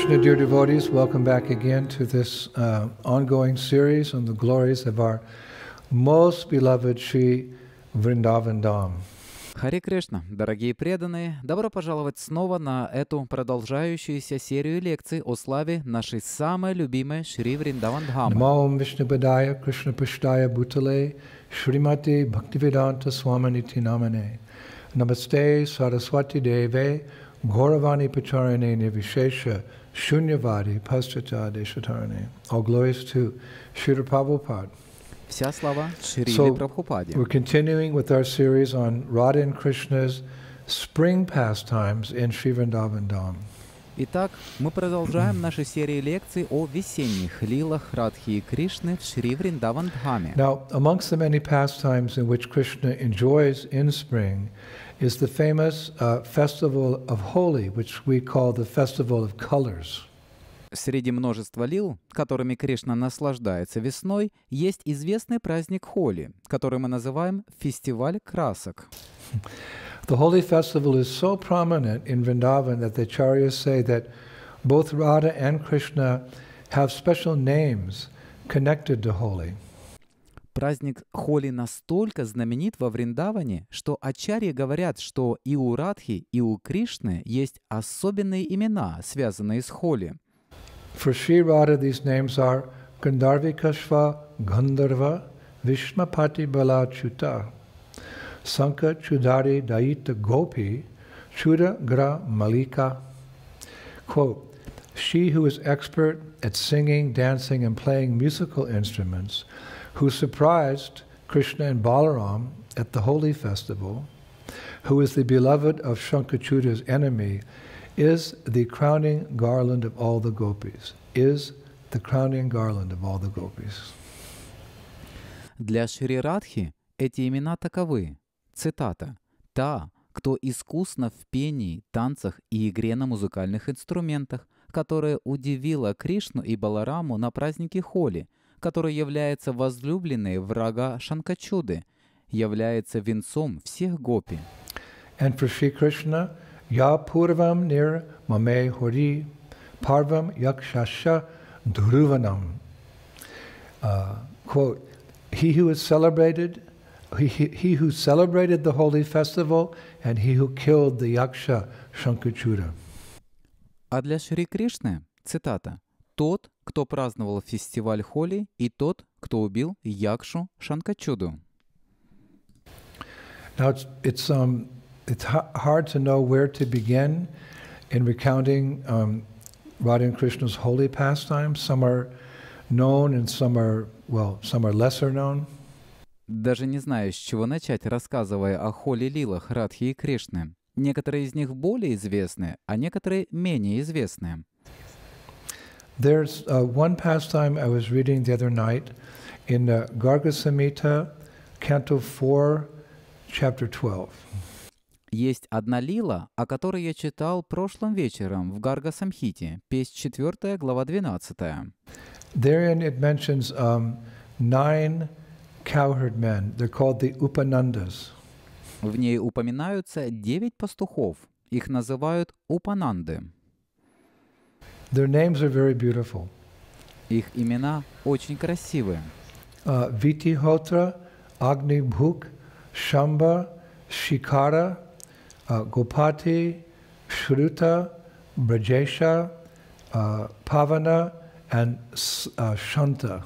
Krishna, dear devotees, welcome back again to this uh, ongoing series on the glories of our most beloved Sri Vrindavan Dham. Харе Кришна, дорогие преданные, добро пожаловать снова на эту продолжающуюся серию лекций о славе нашей самой любимой Шри Вриндаван Дхамы. Намам Вишнабадая Кришна Паштая Бутале Шримати Бхактивиданта Сваманити Намане Намасте Сарасвати Деве Gauravani Pacharane Nivishesha Shunyavadi Paschata Deshatarane. All glories to Srila Prabhupada. so, Прабхупаде. We're continuing with our series on Radha and Krishna's spring pastimes in Sri Vrindavan Dham. Итак, мы продолжаем наши серии лекций о весенних лилах Радхи и Кришны в Шри Вриндаван Дхаме. Now, amongst the many pastimes in which Krishna enjoys in spring is the famous uh, Festival of Holi, which we call the Festival of Colors. Среди множества лил, которыми Кришна наслаждается весной, есть известный праздник Холи, который мы называем фестиваль красок. The Holy Festival is so prominent in Vrindavan that the Charyas say that both Radha and Krishna have special names connected to Holi. Праздник Холи настолько знаменит во Вриндаване, что ачарьи говорят, что и у Радхи, и у Кришны есть особенные имена, связанные с Холи. For Sri Radha these names are Gandharvikashva, Gandharva, Vishmapati Balachuta, Sanka Chudari Daita Gopi, Chuda Gra Malika. Quote, She who is expert at singing, dancing, and playing musical instruments – who surprised Krishna and Balaram at the holy festival, who is the beloved of Shankachuda's enemy, is the crowning garland of all the gopis, is the crowning garland of all the gopis. Для Шри Радхи эти имена таковы. Цитата. «Та, кто искусна в пении, танцах и игре на музыкальных инструментах, которая удивила Кришну и Балараму на празднике Холи – который является возлюбленной врага Шанкачуды, является венцом всех гопи. And for Sri Krishna, ya purvam nir mame hori parvam yakshasha duruvanam. Uh, quote, he who is celebrated, he, he, he who celebrated the holy festival and he who killed the yaksha Shankachuda. А для Шри Кришны, цитата, «Тот, кто праздновал фестиваль Холи, и тот, кто убил Якшу Шанкачуду. Now it's, it's, um, it's hard to know where to begin in recounting um, Radha and Krishna's holy pastimes. Some are known and some are, well, some are lesser known. Даже не знаю, с чего начать, рассказывая о Холи Лилах Радхи и Кришны. Некоторые из них более известны, а некоторые менее известны. There's uh, one pastime I was reading the other night in uh, Garga Samhita, Canto 4, Chapter 12. Есть одна лила, о которой я читал прошлым вечером в Гарга Самхите, песнь 4, глава 12. Therein it mentions um, nine cowherd men. They're called the Upanandas. В ней упоминаются девять пастухов. Их называют Упананды. Their names are very beautiful. Их имена очень красивые. Uh, Vitihotra, Agnibhuk, Shamba, Shikara, uh, Gopati, Shruta, Brajesha, uh, Pavana and uh, Shanta.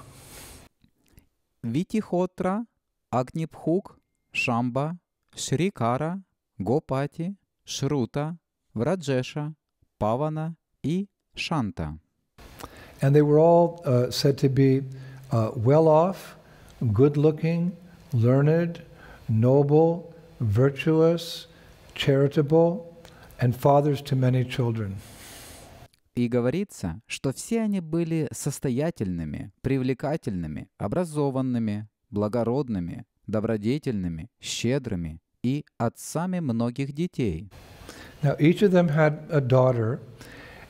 Витихотра, Агнибхук, Шамба, Шрикара, Гопати, Шрута, Враджеша, Павана и Шанта. And they were all uh, said to be uh, well off, good looking, learned, noble, virtuous, charitable, and fathers to many children. И говорится, что все они были состоятельными, привлекательными, образованными, благородными, добродетельными, щедрыми и отцами многих детей. Now each of them had a daughter,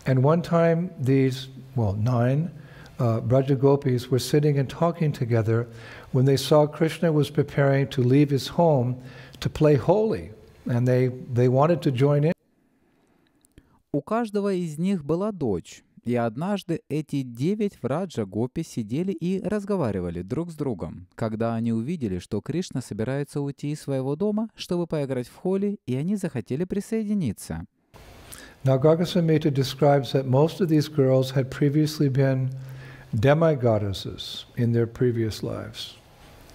And one time, these, well, nine uh, Brajagopis were sitting and talking together when they saw Krishna was preparing to leave his home to play holy, and they, they wanted to join in. У каждого из них была дочь, и однажды эти девять враджа гопи сидели и разговаривали друг с другом, когда они увидели, что Кришна собирается уйти из своего дома, чтобы поиграть в холи, и они захотели присоединиться. Now, Gargasamita describes that most of these girls had previously been demigoddesses in their previous lives.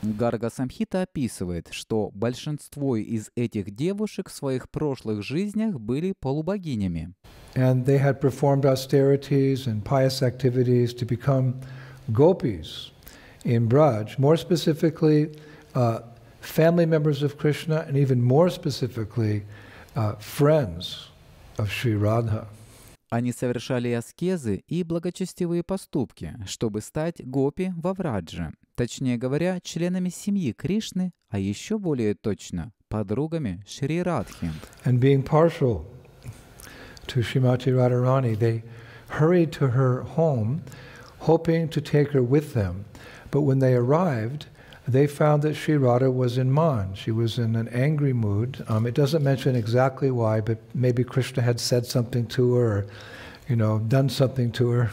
Гарга Самхита описывает, что большинство из этих девушек в своих прошлых жизнях были полубогинями. And they had performed austerities and pious activities to become gopis in Braj, more specifically uh, family members of Krishna and even more specifically uh, friends Они совершали аскезы и благочестивые поступки, чтобы стать гопи во Врадже, точнее говоря, членами семьи Кришны, а еще более точно – подругами Шри Радхи. And being partial to Srimati Radharani, they hurried to her home, hoping to take her with them. But when they arrived – they found that Sri Radha was in man. She was in an angry mood. Um, it doesn't mention exactly why, but maybe Krishna had said something to her, or, you know, done something to her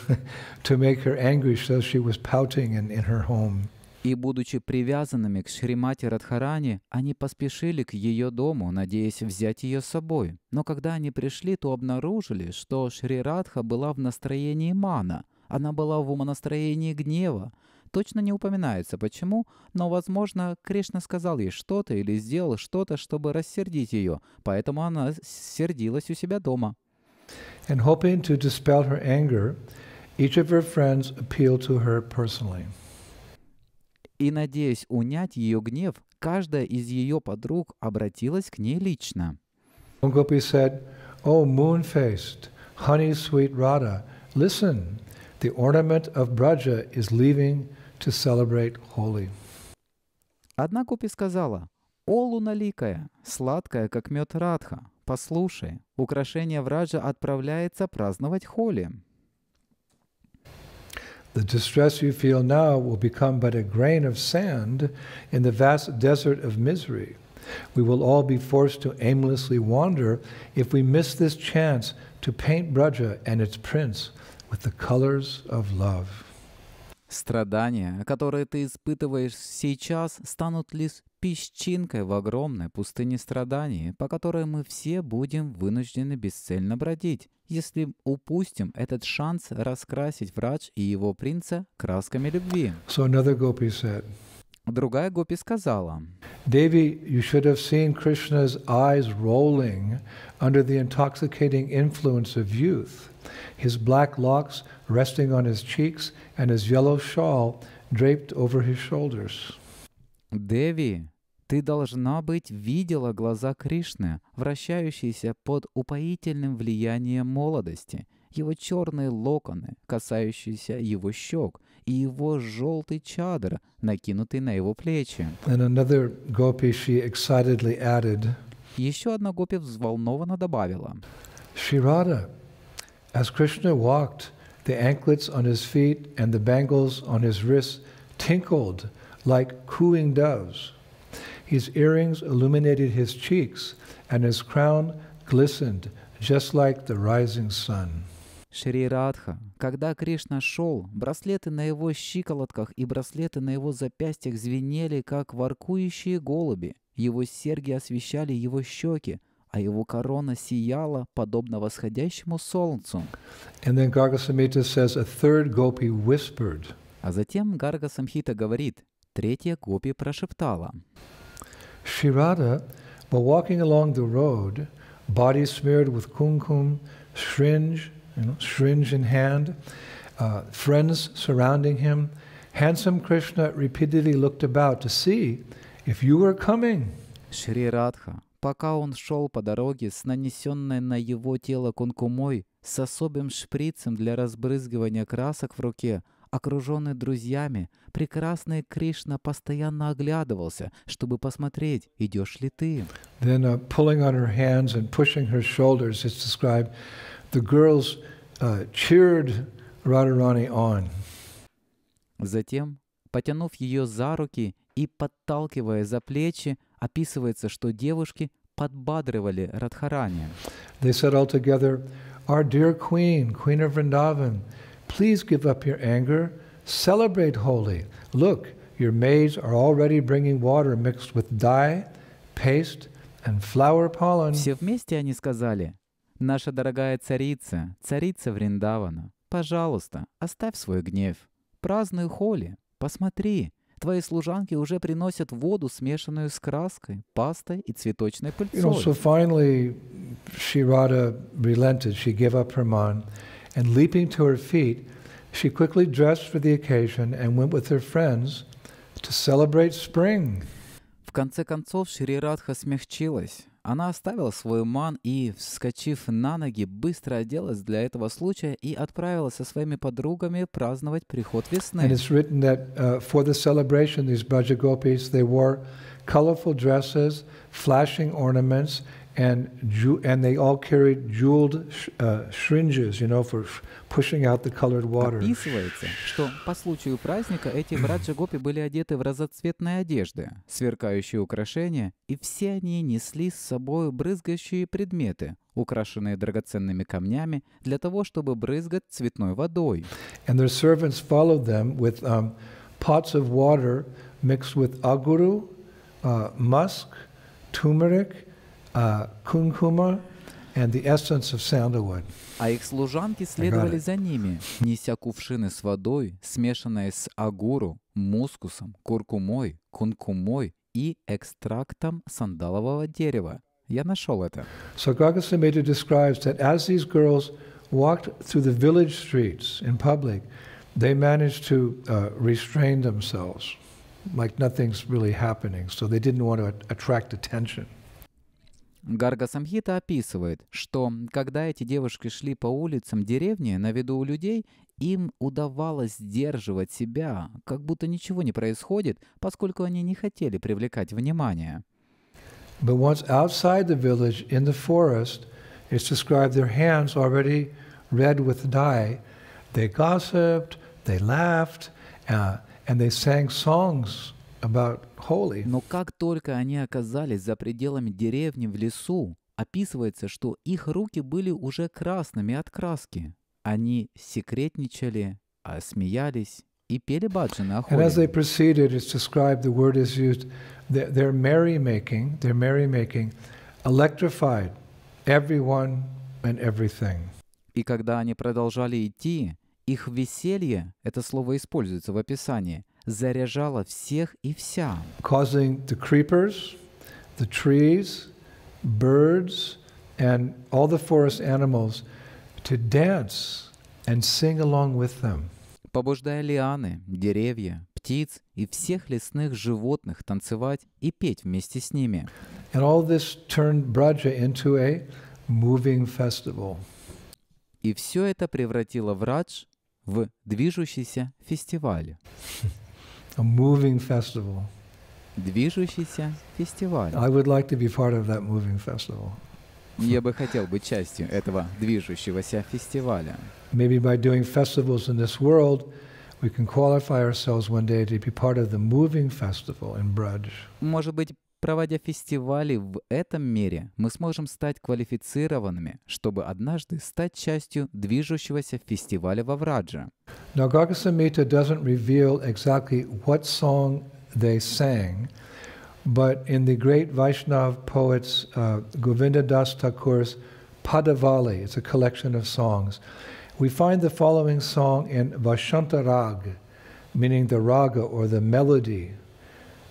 to make her angry, so she was pouting in, in her home. И, будучи привязанными к Шримате Радхарани, они поспешили к ее дому, надеясь взять ее с собой. Но когда они пришли, то обнаружили, что Шри Радха была в настроении мана. Она была в умонастроении гнева точно не упоминается почему, но, возможно, Кришна сказал ей что-то или сделал что-то, чтобы рассердить ее, поэтому она сердилась у себя дома. And hoping to dispel her anger, each of her friends appealed to her personally. И надеясь унять ее гнев, каждая из ее подруг обратилась к ней лично. Gopi said, "Oh, moon-faced, honey-sweet Radha, listen, The ornament of Braja is leaving to celebrate Holi. Одна купи сказала, «О, луна ликая, сладкая, как мед Радха, послушай, украшение Враджа отправляется праздновать Холи». The distress you feel now will become but a grain of sand in the vast desert of misery. We will all be forced to aimlessly wander if we miss this chance to paint Braja and its prince – with the colors of love. Страдания, которые ты испытываешь сейчас, станут лишь песчинкой в огромной пустыне страданий, по которой мы все будем вынуждены бесцельно бродить, если упустим этот шанс раскрасить врач и его принца красками любви. So another gopi said, Другая гопи сказала, Devi, you should have seen Krishna's eyes rolling under the intoxicating influence of youth his black locks resting on his cheeks and his yellow shawl draped over his shoulders. Деви, ты должна быть видела глаза Кришны, вращающиеся под упоительным влиянием молодости, его черные локоны, касающиеся его щек, и его желтый чадр, накинутый на его плечи. And another excitedly added. Еще одна гопи взволнованно добавила. Ширада, As Krishna walked, the anklets on his feet and the bangles on his wrists tinkled like cooing doves. His earrings illuminated his cheeks, and his crown glistened just like the rising sun. Шри Радха, когда Кришна шел, браслеты на его щиколотках и браслеты на его запястьях звенели, как воркующие голуби. Его серьги освещали его щеки, а его корона сияла, подобно восходящему солнцу. And then says, a third gopi whispered. А затем Гарга Самхита говорит, третья гопи прошептала. Shirada, while walking along the road, body smeared with kumkum, shringe, you know, shringe in hand, uh, friends surrounding him, handsome Krishna repeatedly looked about to see if you were coming. Шри Радха, пока он шел по дороге с нанесенной на его тело конкумой, с особым шприцем для разбрызгивания красок в руке, окруженный друзьями, прекрасный Кришна постоянно оглядывался, чтобы посмотреть, идешь ли ты. Then uh, pulling on her hands and pushing her shoulders, it's described, the girls uh, cheered Radharani on. Затем, потянув ее за руки и подталкивая за плечи, описывается, что девушки подбадривали Радхарани. They said all together, Our dear queen, queen of Vrindavan, please give up your anger, celebrate holy. Look, your maids are already bringing water mixed with dye, paste, and flower pollen. Все вместе они сказали, «Наша дорогая царица, царица Вриндавана, пожалуйста, оставь свой гнев. Праздную холи, посмотри, Твои служанки уже приносят воду, смешанную с краской, пастой и цветочной пыльцой. You know, so finally, Shirada relented. She gave up her mind, and leaping to her feet, she quickly dressed for the occasion and went with her friends to celebrate spring. В конце концов, Шри Радха смягчилась. Она оставила свой ман и, вскочив на ноги, быстро оделась для этого случая и отправилась со своими подругами праздновать приход весны. And it's written that uh, for the celebration, these Brajagopis, they wore colorful dresses, flashing ornaments, and and they all carried jeweled uh, syringes, you know, for pushing out the colored water. Описывается, что по случаю праздника эти браджа гопи были одеты в разноцветные одежды, сверкающие украшения, и все они несли с собой брызгающие предметы, украшенные драгоценными камнями, для того, чтобы брызгать цветной водой. And their servants followed them with um, pots of water mixed with aguru, uh, musk, turmeric, uh, кункума and the essence of sandalwood. А их служанки следовали за ними, неся кувшины с водой, смешанные с агуру, мускусом, куркумой, кункумой и экстрактом сандалового дерева. Я нашел это. So Gagasamita describes that as these girls walked through the village streets in public, they managed to uh, restrain themselves, like nothing's really happening, so they didn't want to attract attention. Гарга Самхита описывает, что когда эти девушки шли по улицам деревни на виду у людей, им удавалось сдерживать себя, как будто ничего не происходит, поскольку они не хотели привлекать внимание. But once outside the village, in the forest, it's described their hands already red with dye. They gossiped, they laughed, uh, and they sang songs но как только они оказались за пределами деревни в лесу, описывается, что их руки были уже красными от краски. Они секретничали, а смеялись и пели баджаны о хоре. as they proceeded, it's described, the word is used, their merrymaking, their merrymaking electrified everyone and everything. И когда они продолжали идти, их веселье, это слово используется в описании – заряжала всех и вся. Causing the creepers, the trees, birds, and all the forest animals to dance and sing along with them. Побуждая лианы, деревья, птиц и всех лесных животных танцевать и петь вместе с ними. And all this turned Braja into a moving festival. И все это превратило Врадж в движущийся фестиваль. A moving festival. Движущийся фестиваль. I would like to be part of that moving festival. Я бы хотел быть частью этого движущегося фестиваля. Maybe by doing festivals in this world, we can qualify ourselves one day to be part of the moving festival in Brudge. Может быть, Проводя фестивали в этом мире, мы сможем стать квалифицированными, чтобы однажды стать частью движущегося фестиваля во Враджа. Nagarga Samhita doesn't reveal exactly what song they sang, but in the great Vaishnav poets uh, Govinda Das Thakur's Padavali, it's a collection of songs, we find the following song in Vashanta Rag, meaning the raga or the melody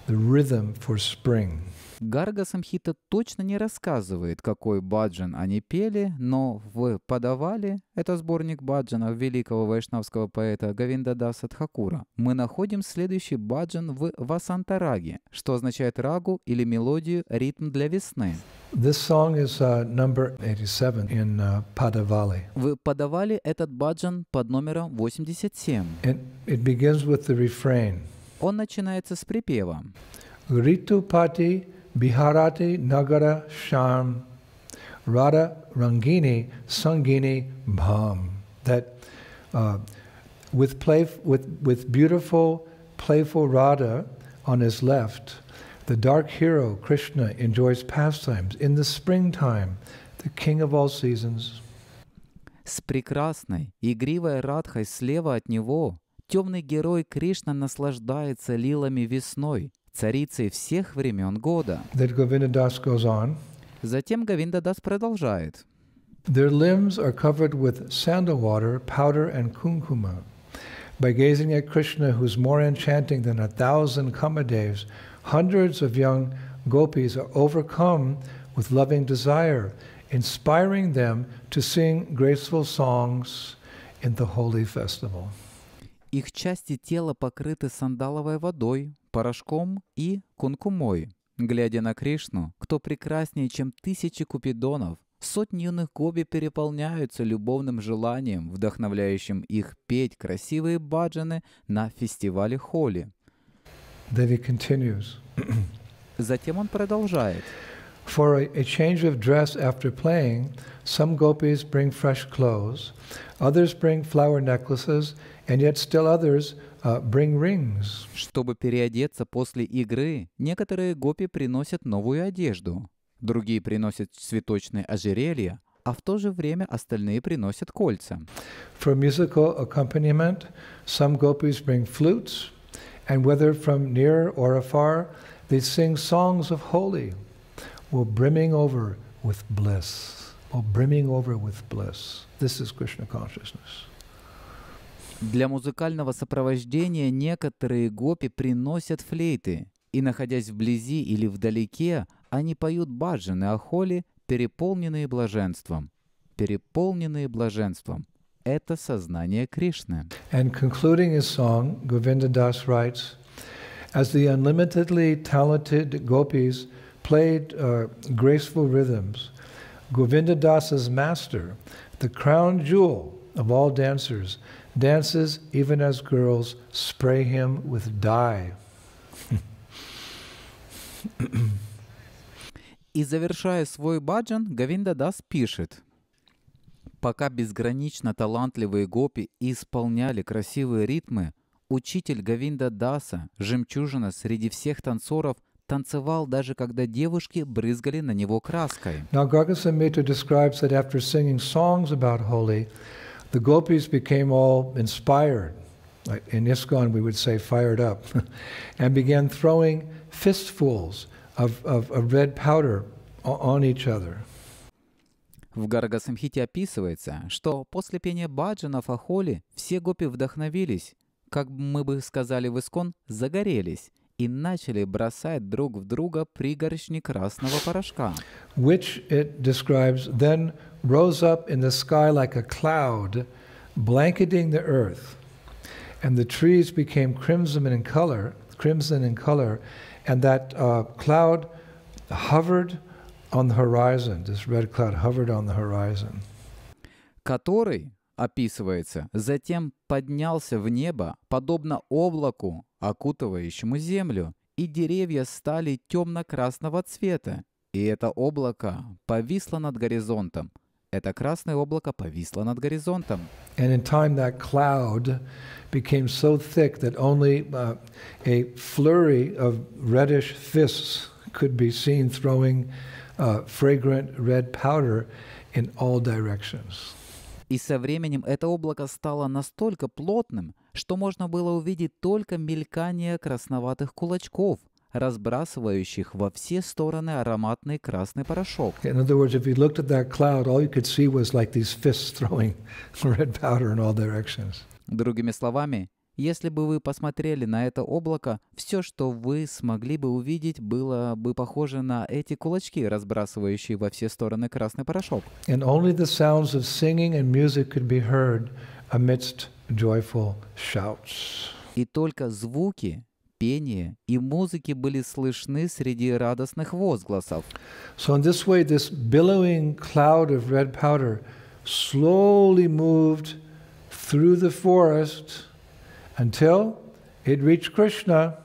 The rhythm for spring. Гарга Самхита точно не рассказывает, какой баджан они пели, но в «Подавали» — это сборник баджанов великого вайшнавского поэта Гавиндада Садхакура — мы находим следующий баджан в «Васантараге», что означает рагу или мелодию «ритм для весны». This song is uh, number 87 in uh, Padavali. Вы подавали этот баджан под номером 87. It, it begins with the refrain. Он начинается с припева. Ритупати Бихарати Нагара Шам Рада Рангини Сангини Бхам. That uh, with, play, with, with beautiful, playful Radha on his left, the dark hero Krishna enjoys pastimes. In the springtime, the king of all seasons. С прекрасной, игривой Радхой слева от него Темный герой Кришна наслаждается лилами весной, царицей всех времен года. Затем Гавинда Дас продолжает. Their limbs are covered with sandal water, powder and kumkuma. By gazing at Krishna, who's more enchanting than a thousand Kamadevs, hundreds of young gopis are overcome with loving desire, inspiring them to sing graceful songs in the holy festival. Их части тела покрыты сандаловой водой, порошком и кункумой. Глядя на Кришну, кто прекраснее, чем тысячи купидонов, сотни юных гоби переполняются любовным желанием, вдохновляющим их петь красивые баджаны на фестивале Холи. Затем он продолжает. For a change of dress after playing, some gopis bring fresh clothes, others bring flower necklaces, And yet still others uh, bring rings. Чтобы переодеться после игры, некоторые гопи приносят новую одежду, другие приносят цветочные ожерелья, а в то же время остальные приносят кольца. For musical accompaniment, some gopis bring flutes, and whether from near or afar, they sing songs of holy, while brimming over with bliss. While brimming over with bliss. This is Krishna consciousness. Для музыкального сопровождения некоторые гопи приносят флейты, и, находясь вблизи или вдалеке, они поют баджаны о холе, переполненные блаженством. Переполненные блаженством. Это сознание Кришны. And concluding his song, Govinda Das writes, as the unlimitedly talented gopis played uh, graceful rhythms, Govinda Das's master, the crown jewel of all dancers, dances even as girls, spray him with dye. И завершая свой баджан, Гавинда Дас пишет, пока безгранично талантливые гопи исполняли красивые ритмы, учитель Гавинда Даса, жемчужина среди всех танцоров, танцевал даже когда девушки брызгали на него краской. Now, the gopis became all inspired. In ISKCON, we would say fired up, and began throwing fistfuls of, of, of red powder on each other. В Гарга Самхите описывается, что после пения баджанов о холе все гопи вдохновились, как мы бы сказали в Искон, загорелись и начали бросать друг в друга пригоршни красного порошка. Which it describes then rose up in the sky like a cloud, blanketing the earth. And the trees became crimson in color, crimson in color, and that uh, cloud hovered on the horizon. This red cloud hovered on the horizon. Который, описывается, затем поднялся в небо, подобно облаку, окутывающему землю, и деревья стали темно-красного цвета. И это облако повисло над горизонтом. Это красное облако повисло над горизонтом. And in time that cloud became so thick that only uh, a flurry of reddish fists could be seen throwing uh, fragrant red powder in all directions. И со временем это облако стало настолько плотным, что можно было увидеть только мелькание красноватых кулачков, разбрасывающих во все стороны ароматный красный порошок. Другими словами, если бы вы посмотрели на это облако, все, что вы смогли бы увидеть, было бы похоже на эти кулачки, разбрасывающие во все стороны красный порошок. And only the sounds of singing and music could be heard amidst joyful shouts. И только звуки пения и музыки были слышны среди радостных возгласов. So in this way, this billowing cloud of red powder slowly moved through the forest until it reached Krishna,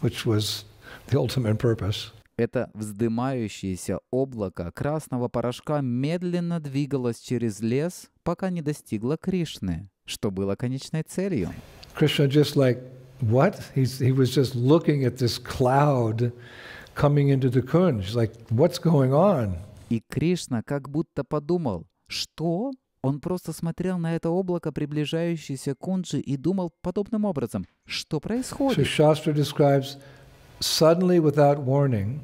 which was the ultimate purpose. Это вздымающееся облако красного порошка медленно двигалось через лес, пока не достигло Кришны. что было конечной целью. Krishna just like what? He's, he was just looking at this cloud coming into the Kunj. He's like, what's going on? И Кришна как будто подумал, что? Он просто смотрел на это облако, приближающееся к Кунджи, и думал подобным образом, что происходит. So Shastra describes suddenly without warning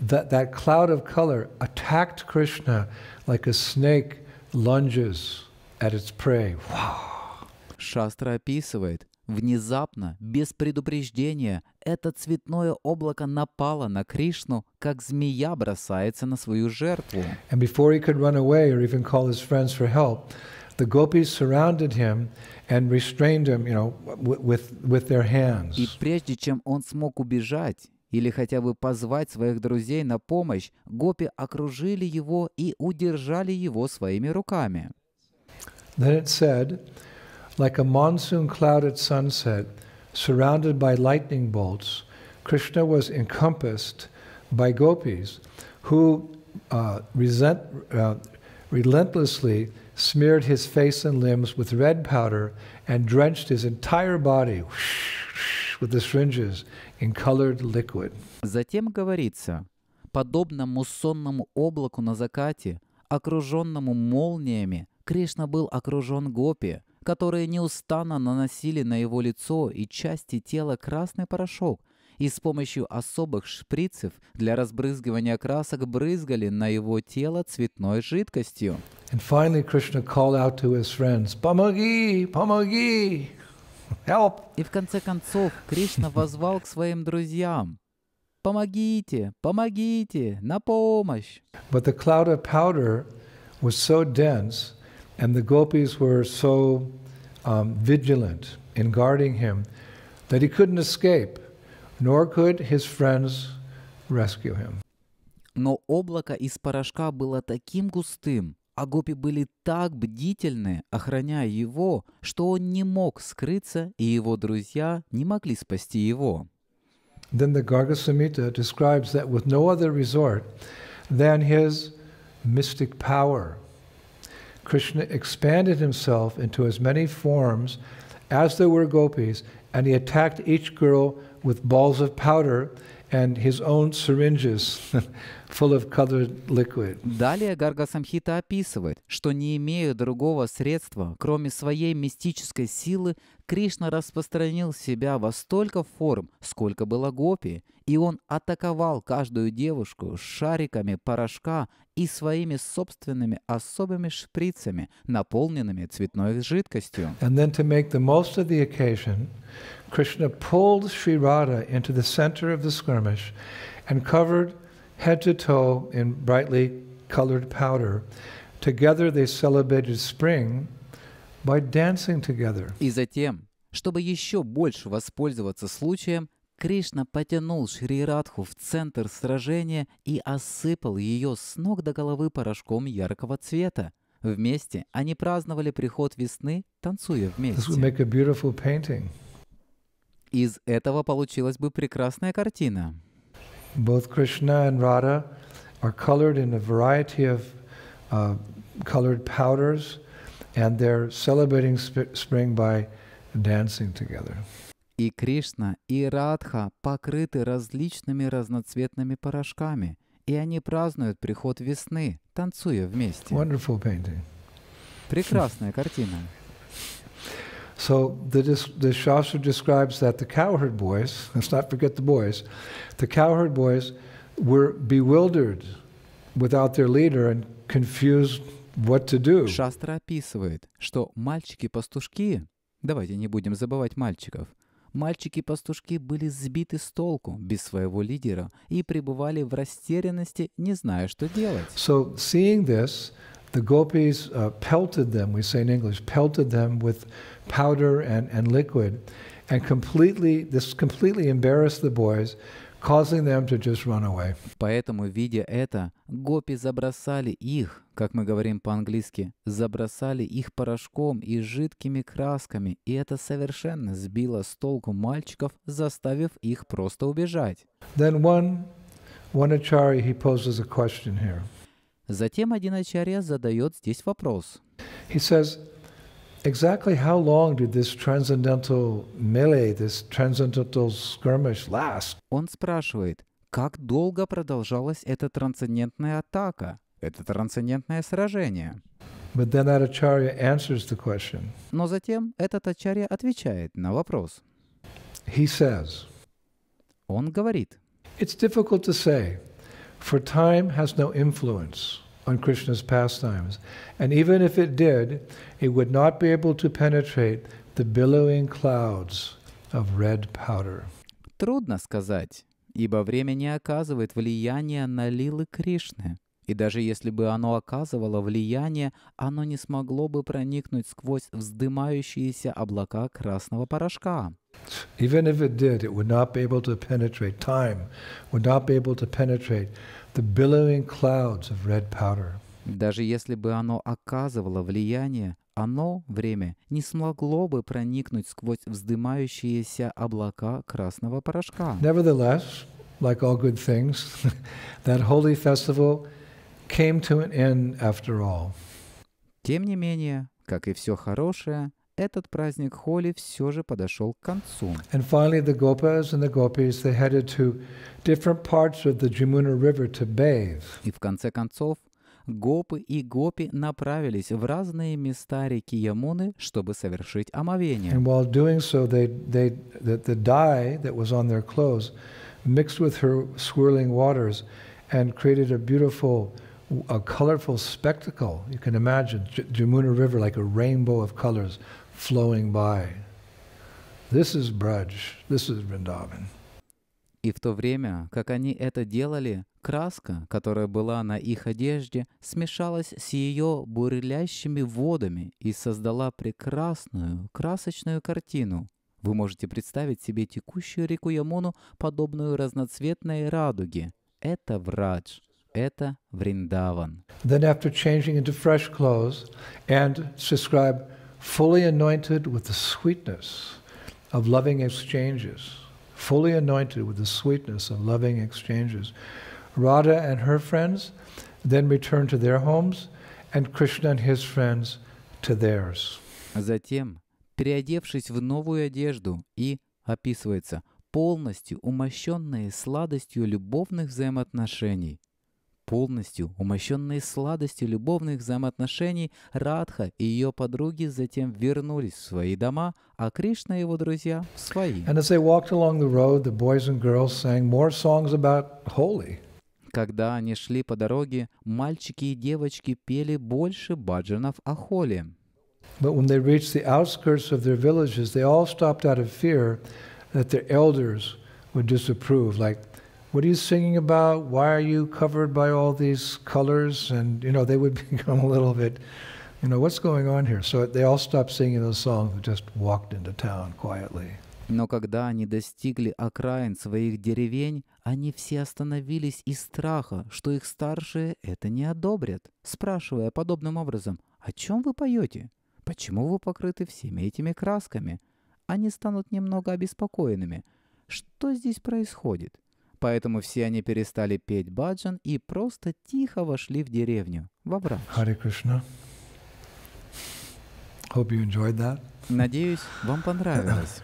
that that cloud of color attacked Krishna like a snake lunges at its prey. Wow. Шастра описывает, внезапно, без предупреждения, это цветное облако напало на Кришну, как змея бросается на свою жертву. And before he could run away or even call his friends for help, the gopis surrounded him and restrained him, you know, with, with their hands. И прежде чем он смог убежать, или хотя бы позвать своих друзей на помощь, гопи окружили его и удержали его своими руками. Then it said, like a monsoon cloud at sunset, surrounded by lightning bolts, Krishna was encompassed by gopis who uh, resent, uh, relentlessly smeared his face and limbs with red powder and drenched his entire body with the syringes in colored liquid. Затем говорится, подобно муссонному облаку на закате, окруженному молниями, Кришна был окружен гопи, которые неустанно наносили на его лицо и части тела красный порошок, и с помощью особых шприцев для разбрызгивания красок брызгали на его тело цветной жидкостью. And finally Krishna called out to his friends, "Помоги, помоги!" Help. И в конце концов Кришна возвал к своим друзьям. Помогите, помогите, на помощь. But the cloud of powder was so dense And the gopis were so um, vigilant in guarding him that he couldn't escape, nor could his friends rescue him. Но облако из порошка было таким густым, а гопи были так бдительны, охраняя его, что он не мог скрыться, и его друзья не могли спасти его. Then the Garga Samhita describes that with no other resort than his mystic power – Krishna expanded himself into as many forms as there were gopis, and he attacked each girl with balls of powder and his own syringes full of colored liquid. Далее Гарга Самхита описывает, что не имея другого средства, кроме своей мистической силы, Кришна распространил себя во столько форм, сколько было гопи, и он атаковал каждую девушку шариками порошка и своими собственными особыми шприцами, наполненными цветной жидкостью. And then to make the most of the occasion, Krishna pulled Sri Radha into the center of the skirmish and covered head to toe in brightly colored powder. Together they celebrated spring by dancing together. И затем, чтобы еще больше воспользоваться случаем, Кришна потянул Шри Радху в центр сражения и осыпал ее с ног до головы порошком яркого цвета. Вместе они праздновали приход весны, танцуя вместе. Из этого получилась бы прекрасная картина. Both Krishna and Radha are colored in a variety of uh, colored powders, and they're celebrating sp- spring by dancing together. И Кришна, и Радха покрыты различными разноцветными порошками, и они празднуют приход весны, танцуя вместе. Wonderful painting. Прекрасная картина. So the, the Shastra describes that the cowherd boys, let's not forget the boys, the cowherd boys were bewildered without their leader and confused what to do. Шастра описывает, что мальчики-пастушки, давайте не будем забывать мальчиков – Мальчики-пастушки были сбиты с толку без своего лидера и пребывали в растерянности, не зная, что делать. So, seeing this, the gopis uh, pelted them, we say in English, pelted them with powder and, and liquid, and completely, this completely embarrassed the boys, causing them to just run away. Поэтому, видя это, гопи забросали их, как мы говорим по-английски, забросали их порошком и жидкими красками, и это совершенно сбило с толку мальчиков, заставив их просто убежать. Then one, one achari, he poses a question here. Затем один ачарья задает здесь вопрос. He says, exactly how long did this transcendental melee, this transcendental skirmish last? Он спрашивает, как долго продолжалась эта трансцендентная атака, это трансцендентное сражение? But then that acharya answers the question. Но затем этот ачарья отвечает на вопрос. He says, он говорит, It's difficult to say, for time has no influence. on Krishna's pastimes. And even if it did, it would not be able to penetrate the billowing clouds of red powder. Трудно сказать, ибо время не оказывает влияния на лилы Кришны. И даже если бы оно оказывало влияние, оно не смогло бы проникнуть сквозь вздымающиеся облака красного порошка. Even if it did, it would not be able to penetrate time, would not be able to penetrate the billowing clouds of red powder. Даже если бы оно оказывало влияние, оно, время, не смогло бы проникнуть сквозь вздымающиеся облака красного порошка. Nevertheless, like all good things, that holy festival came to an end after all. Тем не менее, как и все хорошее, этот праздник Холи все же подошел к концу. And finally, the gopas and the gopis they headed to different parts of the Jamuna River to bathe. И в конце концов гопы и гопи направились в разные места реки Ямуны, чтобы совершить омовение. And while doing so, they, they, the, the dye that was on their clothes mixed with her swirling waters and created a beautiful a colorful spectacle. You can imagine Jamuna River like a rainbow of colors, flowing by. This is Braj, this is Vrindavan. И в то время, как они это делали, краска, которая была на их одежде, смешалась с ее бурлящими водами и создала прекрасную, красочную картину. Вы можете представить себе текущую реку Ямону, подобную разноцветной радуге. Это Врадж, это Вриндаван. Then after changing into fresh clothes and describe fully anointed with the sweetness of loving exchanges, fully anointed with the sweetness of loving exchanges. Radha and her friends then returned to their homes, and Krishna and his friends to theirs. Затем, переодевшись в новую одежду и, описывается, полностью умощенные сладостью любовных взаимоотношений, Полностью умощенные сладостью любовных взаимоотношений, Радха и ее подруги затем вернулись в свои дома, а Кришна и его друзья в свои. Когда они шли по дороге, мальчики и девочки пели больше баджанов о Холе. But when they reached the outskirts of their villages, they all stopped out of fear that their elders would disapprove, like what are you singing about? Why are you covered by all these colors? And, you know, they would become a little bit, you know, what's going on here? So they all stopped singing those songs and just walked into town quietly. Но когда они достигли окраин своих деревень, они все остановились из страха, что их старшие это не одобрят, спрашивая подобным образом, «О чем вы поете? Почему вы покрыты всеми этими красками?» Они станут немного обеспокоенными. Что здесь происходит? Поэтому все они перестали петь баджан и просто тихо вошли в деревню, в образ. Надеюсь, вам понравилось.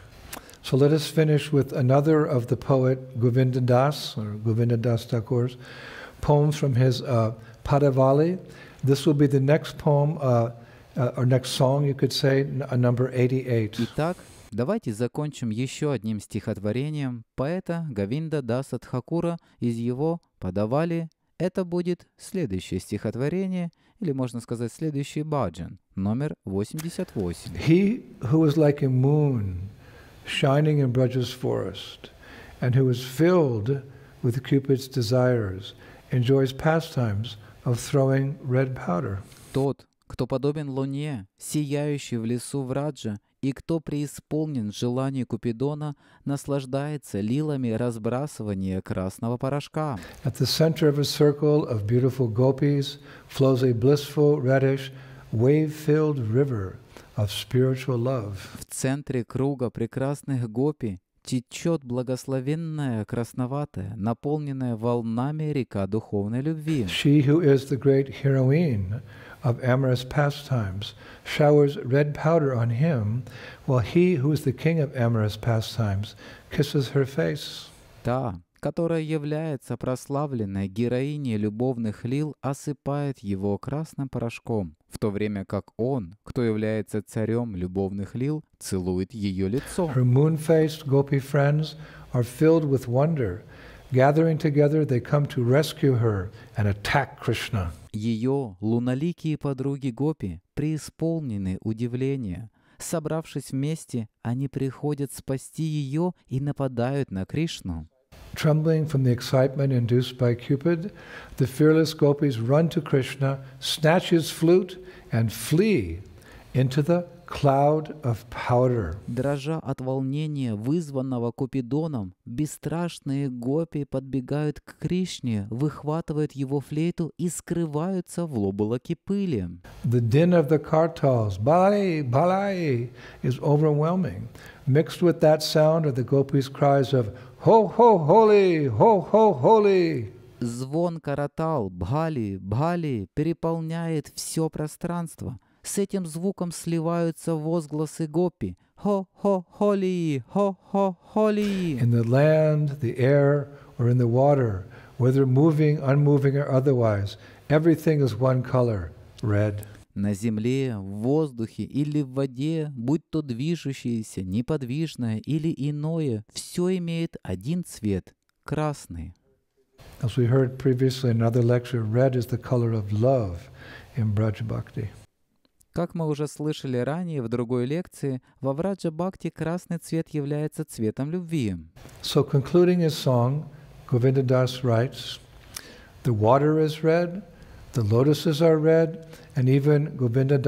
So let us finish with another of the poet Govinda Das, or Govinda Das Thakur's poems from his uh, Padavali. This will be the next poem, uh, uh, or next song, you could say, n- number 88. Итак, Давайте закончим еще одним стихотворением поэта Гавинда Даса Тхакура из его «Подавали». Это будет следующее стихотворение, или можно сказать следующий баджан, номер 88. He who was like a moon shining in Braj's forest, and who was filled with Cupid's desires, enjoys pastimes of throwing red powder. Тот, кто подобен луне, сияющий в лесу Враджа и кто преисполнен желаний Купидона, наслаждается лилами разбрасывания красного порошка. В центре круга прекрасных гопи течет благословенная красноватая, наполненная волнами река духовной любви. She who is the great heroine of amorous pastimes, showers red powder on him, while he who is the king of amorous pastimes kisses her face. Та, которая является прославленной героиней любовных лил, осыпает его красным порошком, в то время как он, кто является царем любовных лил, целует ее лицо. Her moon-faced gopi friends are filled with wonder Gathering together, they come to rescue her and attack Krishna. Ее луналикие подруги Гопи преисполнены удивления. Собравшись вместе, они приходят спасти ее и нападают на Кришну. Trembling from the excitement induced by Cupid, the fearless gopis run to Krishna, snatch his flute, and flee into the Дрожа от волнения, вызванного Купидоном, бесстрашные гопи подбегают к Кришне, выхватывают его флейту и скрываются в лоболоке пыли. The din of the cartels, balai, balai, is overwhelming. Mixed with that sound are the gopis' cries of ho, ho, holy, ho, ho, holy. Звон каратал, бхали, бхали переполняет все пространство – с этим звуком сливаются возгласы гопи. Хо-хо-холи, хо-хо-холи. In the land, the air, or in the water, whether moving, unmoving, or otherwise, everything is one color, red. На земле, в воздухе или в воде, будь то движущееся, неподвижное или иное, все имеет один цвет — красный. As we heard previously in another lecture, red is the color of love in Braj Bhakti. Как мы уже слышали ранее в другой лекции, во Враджа Бхакти красный цвет является цветом любви. So concluding his song, Govinda writes, The water is red, the lotuses are red, and even Govinda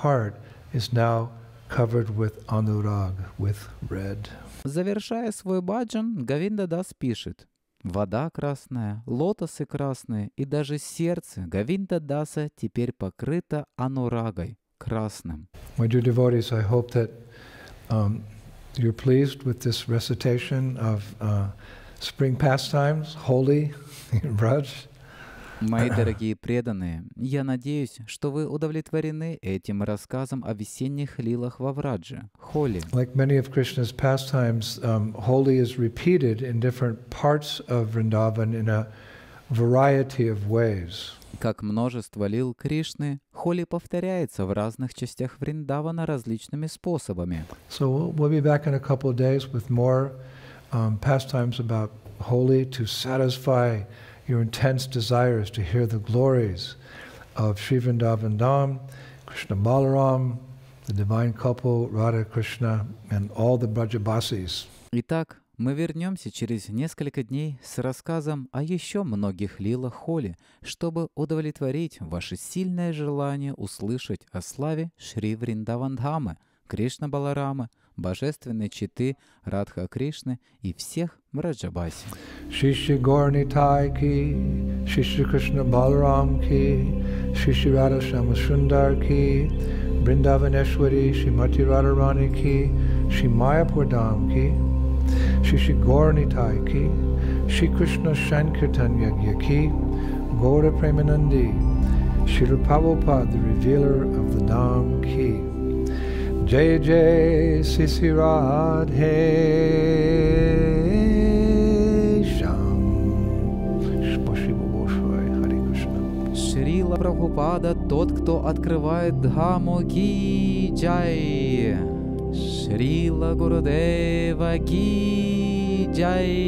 heart is now covered with anurag, with red. Завершая свой баджан, Говинда Дас пишет, Вода красная, лотосы красные и даже сердце Говинда Даса теперь покрыто анурагой красным. My dear devotees, I hope that um, you're pleased with this recitation of uh, spring pastimes, holy, Raj. Мои дорогие преданные, я надеюсь, что вы удовлетворены этим рассказом о весенних лилах во Врадже, Холи. Like many of Krishna's pastimes, um, Holi is repeated in different parts of Vrindavan in a Как множество лил Кришны, Холи повторяется в разных частях Вриндавана различными способами. So we'll be back in a couple of days with more um, pastimes about Holi to satisfy your intense desires to hear the glories of Sri Krishna Balaram, the divine couple Radha Krishna, and all the Brajabasis. Итак, Мы вернемся через несколько дней с рассказом о еще многих Лилах Холи, чтобы удовлетворить ваше сильное желание услышать о славе Шри Вриндавандхамы, Кришна Баларамы, Божественной Читы, Радха Кришны и всех Мраджабаси. Шиши Горни Тайки, Шиши Кришна Баларам Шиши Рада Шамасундар Ки, Бриндаванешвари, Шимати Радарани Ки, Шимая Пурдам श्री श्री गौर निताय की श्री Krishna Shankirtan Yagya ki Gaura Premanandi Srila Prabhupada, the revealer of the Nam ki Jay Jay Sisi Radhe Sham Спасибо большое, Hare Krishna Шрила Прабхупада, тот, кто открывает Дхаму Ки Джай. Шрила Гурудева Ки Джай.